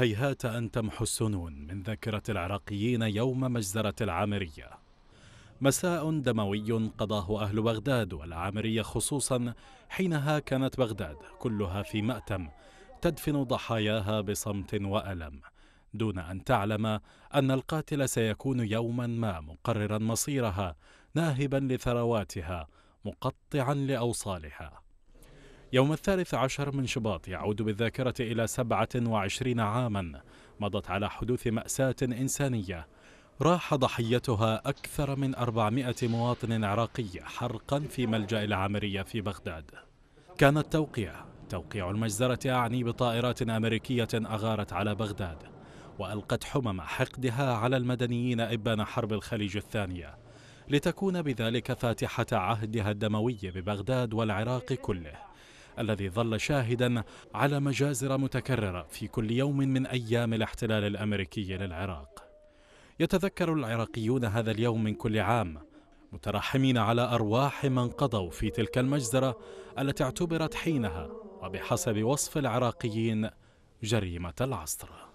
هيهات أن تمحو السنون من ذاكرة العراقيين يوم مجزرة العامرية مساء دموي قضاه أهل بغداد والعامرية خصوصا حينها كانت بغداد كلها في مأتم تدفن ضحاياها بصمت وألم دون أن تعلم أن القاتل سيكون يوما ما مقررا مصيرها ناهبا لثرواتها مقطعا لأوصالها يوم الثالث عشر من شباط يعود بالذاكرة إلى 27 عاما مضت على حدوث مأساة إنسانية راح ضحيتها أكثر من 400 مواطن عراقي حرقا في ملجأ العامرية في بغداد كان التوقيع توقيع المجزرة أعني بطائرات أمريكية أغارت على بغداد وألقت حمم حقدها على المدنيين إبان حرب الخليج الثانية لتكون بذلك فاتحة عهدها الدموي ببغداد والعراق كله الذي ظل شاهدا على مجازر متكررة في كل يوم من أيام الاحتلال الأمريكي للعراق يتذكر العراقيون هذا اليوم من كل عام مترحمين على أرواح من قضوا في تلك المجزرة التي اعتبرت حينها وبحسب وصف العراقيين جريمة العصر